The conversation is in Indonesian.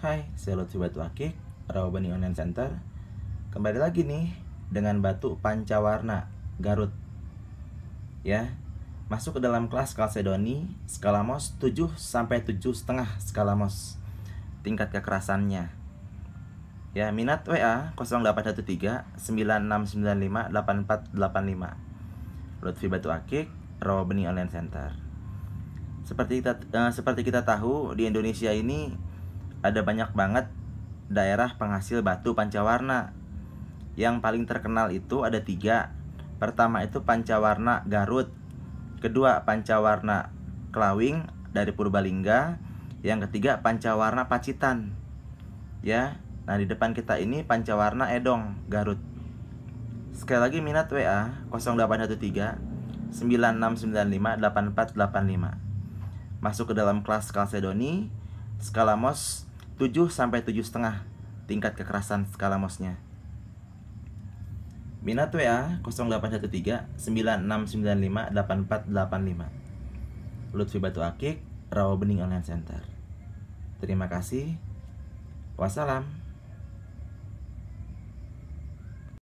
Hai, saya Lutfi Batu Akik, Rawabani Online Center. Kembali lagi nih dengan batu pancawarna Garut. Ya, masuk ke dalam kelas Kalsedoni, skala MOS 7 sampai 7 setengah skala MOS. Tingkat kekerasannya. Ya, minat WA 0813 9695 8485. Lutfi Batu Akik, Rawabeni Online Center. Seperti kita eh, seperti kita tahu di Indonesia ini ada banyak banget daerah penghasil batu pancawarna. Yang paling terkenal itu ada tiga. Pertama itu pancawarna Garut. Kedua pancawarna Kelawing dari Purbalingga. Yang ketiga pancawarna Pacitan. Ya, nah di depan kita ini pancawarna Edong Garut. Sekali lagi minat WA 0813 9695 8485. Masuk ke dalam kelas Kalsedoni, Mos 7 sampai tujuh setengah tingkat kekerasan skala MOS-nya. Minat WA 0813 9695 8485. Lutfi Batu Akik, Rawa Bening Online Center. Terima kasih. Wassalam.